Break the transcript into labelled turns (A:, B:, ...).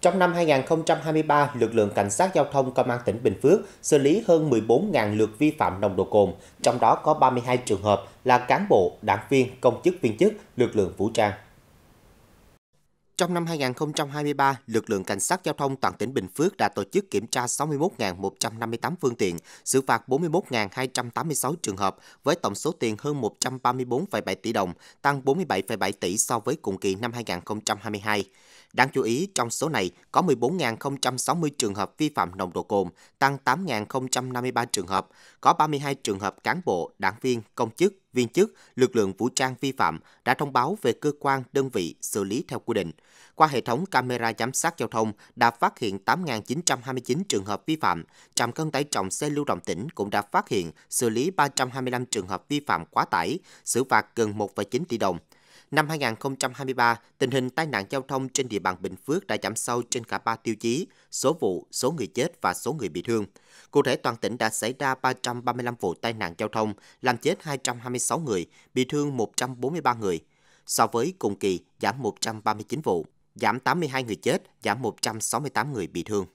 A: Trong năm 2023, lực lượng cảnh sát giao thông công an tỉnh Bình Phước xử lý hơn 14.000 lượt vi phạm nồng độ cồn, trong đó có 32 trường hợp là cán bộ, đảng viên, công chức viên chức, lực lượng vũ trang. Trong năm 2023, lực lượng cảnh sát giao thông toàn tỉnh Bình Phước đã tổ chức kiểm tra 61.158 phương tiện, xử phạt 41.286 trường hợp với tổng số tiền hơn 134,7 tỷ đồng, tăng 47,7 tỷ so với cùng kỳ năm 2022. Đáng chú ý, trong số này có 14.060 trường hợp vi phạm nồng độ cồn, tăng 8.053 trường hợp, có 32 trường hợp cán bộ, đảng viên, công chức, viên chức, lực lượng vũ trang vi phạm đã thông báo về cơ quan, đơn vị xử lý theo quy định. Qua hệ thống camera giám sát giao thông đã phát hiện 8.929 trường hợp vi phạm, trạm cân tải trọng xe lưu động tỉnh cũng đã phát hiện xử lý 325 trường hợp vi phạm quá tải, xử phạt gần 1,9 tỷ đồng. Năm 2023, tình hình tai nạn giao thông trên địa bàn Bình Phước đã giảm sâu trên cả 3 tiêu chí, số vụ, số người chết và số người bị thương. Cụ thể, toàn tỉnh đã xảy ra 335 vụ tai nạn giao thông, làm chết 226 người, bị thương 143 người. So với cùng kỳ, giảm 139 vụ, giảm 82 người chết, giảm 168 người bị thương.